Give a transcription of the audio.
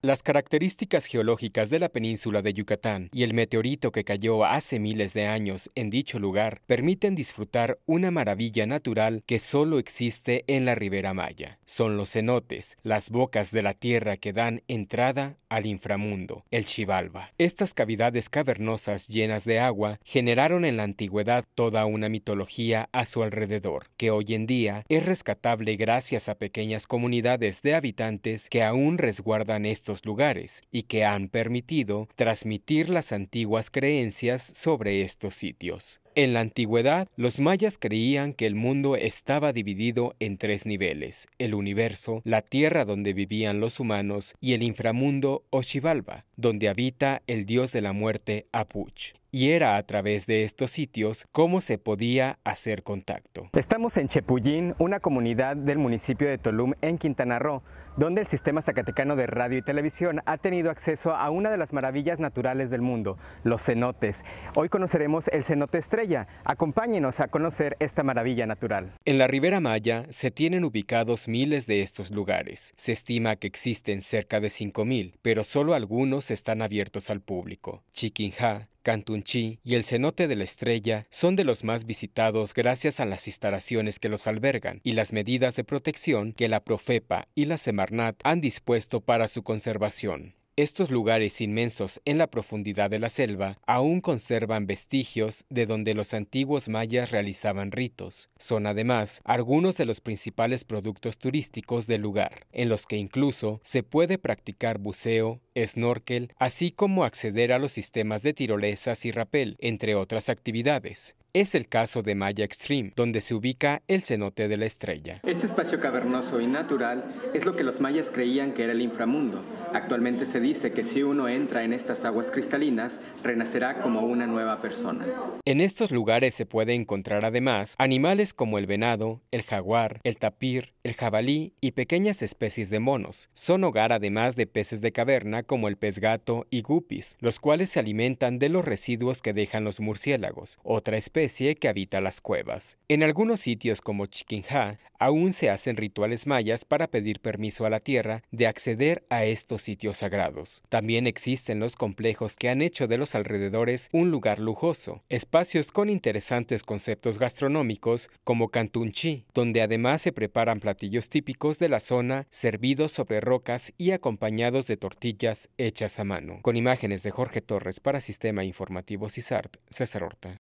Las características geológicas de la península de Yucatán y el meteorito que cayó hace miles de años en dicho lugar permiten disfrutar una maravilla natural que solo existe en la Ribera Maya. Son los cenotes, las bocas de la tierra que dan entrada al inframundo, el Chivalba. Estas cavidades cavernosas llenas de agua generaron en la antigüedad toda una mitología a su alrededor, que hoy en día es rescatable gracias a pequeñas comunidades de habitantes que aún resguardan estos lugares y que han permitido transmitir las antiguas creencias sobre estos sitios. En la antigüedad, los mayas creían que el mundo estaba dividido en tres niveles, el universo, la tierra donde vivían los humanos y el inframundo o Xibalba, donde habita el dios de la muerte Apuch y era a través de estos sitios cómo se podía hacer contacto. Estamos en Chepullín, una comunidad del municipio de Tolum en Quintana Roo, donde el sistema zacatecano de radio y televisión ha tenido acceso a una de las maravillas naturales del mundo, los cenotes. Hoy conoceremos el cenote estrella. Acompáñenos a conocer esta maravilla natural. En la Ribera Maya se tienen ubicados miles de estos lugares. Se estima que existen cerca de 5.000, pero solo algunos están abiertos al público. Chiquinja. Cantunchi y el cenote de la Estrella son de los más visitados gracias a las instalaciones que los albergan y las medidas de protección que la Profepa y la Semarnat han dispuesto para su conservación. Estos lugares inmensos en la profundidad de la selva aún conservan vestigios de donde los antiguos mayas realizaban ritos. Son además algunos de los principales productos turísticos del lugar, en los que incluso se puede practicar buceo, snorkel, así como acceder a los sistemas de tirolesas y rapel, entre otras actividades. Es el caso de Maya Extreme, donde se ubica el cenote de la estrella. Este espacio cavernoso y natural es lo que los mayas creían que era el inframundo. Actualmente se dice que si uno entra en estas aguas cristalinas, renacerá como una nueva persona. En estos lugares se puede encontrar además animales como el venado, el jaguar, el tapir, el jabalí y pequeñas especies de monos. Son hogar además de peces de caverna como el pez gato y guppies, los cuales se alimentan de los residuos que dejan los murciélagos. Otra especie que habita las cuevas. En algunos sitios como Chiquinja aún se hacen rituales mayas para pedir permiso a la tierra de acceder a estos sitios sagrados. También existen los complejos que han hecho de los alrededores un lugar lujoso, espacios con interesantes conceptos gastronómicos como Cantunchi, donde además se preparan platillos típicos de la zona, servidos sobre rocas y acompañados de tortillas hechas a mano. Con imágenes de Jorge Torres para Sistema Informativo CISART, César Horta.